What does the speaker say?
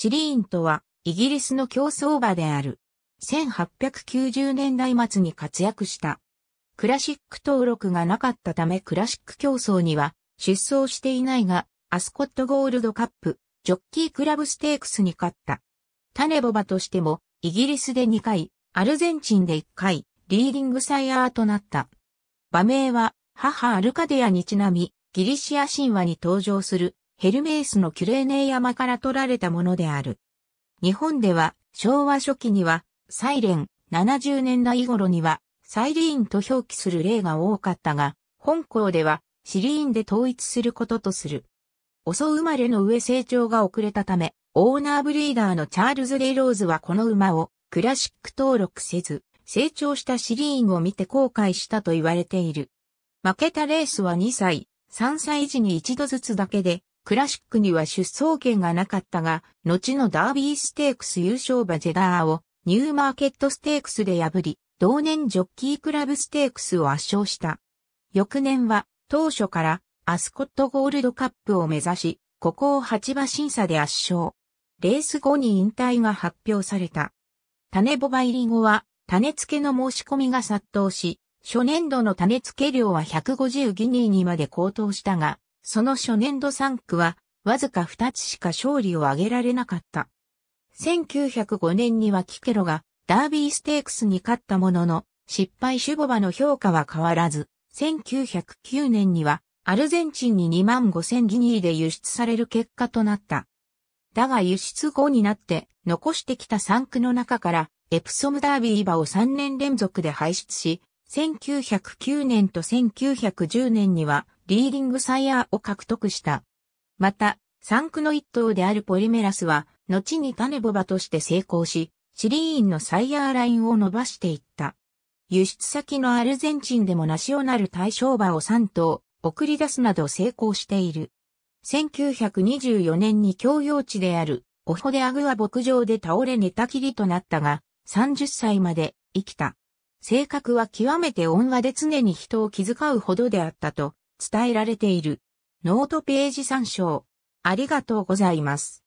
シリーンとは、イギリスの競争馬である。1890年代末に活躍した。クラシック登録がなかったためクラシック競争には出走していないが、アスコットゴールドカップ、ジョッキークラブステークスに勝った。タネボバとしても、イギリスで2回、アルゼンチンで1回、リーディングサイヤーとなった。馬名は、母アルカデアにちなみ、ギリシア神話に登場するヘルメースのキュレーネー山から取られたものである。日本では昭和初期にはサイレン70年代頃にはサイリーンと表記する例が多かったが、本校ではシリーンで統一することとする。遅生まれの上成長が遅れたため、オーナーブリーダーのチャールズ・レイローズはこの馬をクラシック登録せず、成長したシリーンを見て後悔したと言われている。負けたレースは2歳、3歳時に一度ずつだけで、クラシックには出走権がなかったが、後のダービーステークス優勝馬ジェダーをニューマーケットステークスで破り、同年ジョッキークラブステークスを圧勝した。翌年は当初からアスコットゴールドカップを目指し、ここを8馬審査で圧勝。レース後に引退が発表された。種ボバ入り後は、種付けの申し込みが殺到し、初年度の種付け量は150ギニーにまで高騰したが、その初年度3区は、わずか2つしか勝利を挙げられなかった。1905年にはキケロがダービーステークスに勝ったものの、失敗シュボバの評価は変わらず、1909年にはアルゼンチンに2万5千ギニーで輸出される結果となった。だが輸出後になって残してきた3区の中からエプソムダービー馬を3年連続で排出し、1909年と1910年にはリーディングサイヤーを獲得した。また、産区の一頭であるポリメラスは、後に種ボバとして成功し、シリーンのサイヤーラインを伸ばしていった。輸出先のアルゼンチンでもナショナル対象馬を3頭送り出すなど成功している。1924年に共用地であるオホデアグア牧場で倒れ寝たきりとなったが、30歳まで生きた。性格は極めて温和で常に人を気遣うほどであったと伝えられている。ノートページ参照。ありがとうございます。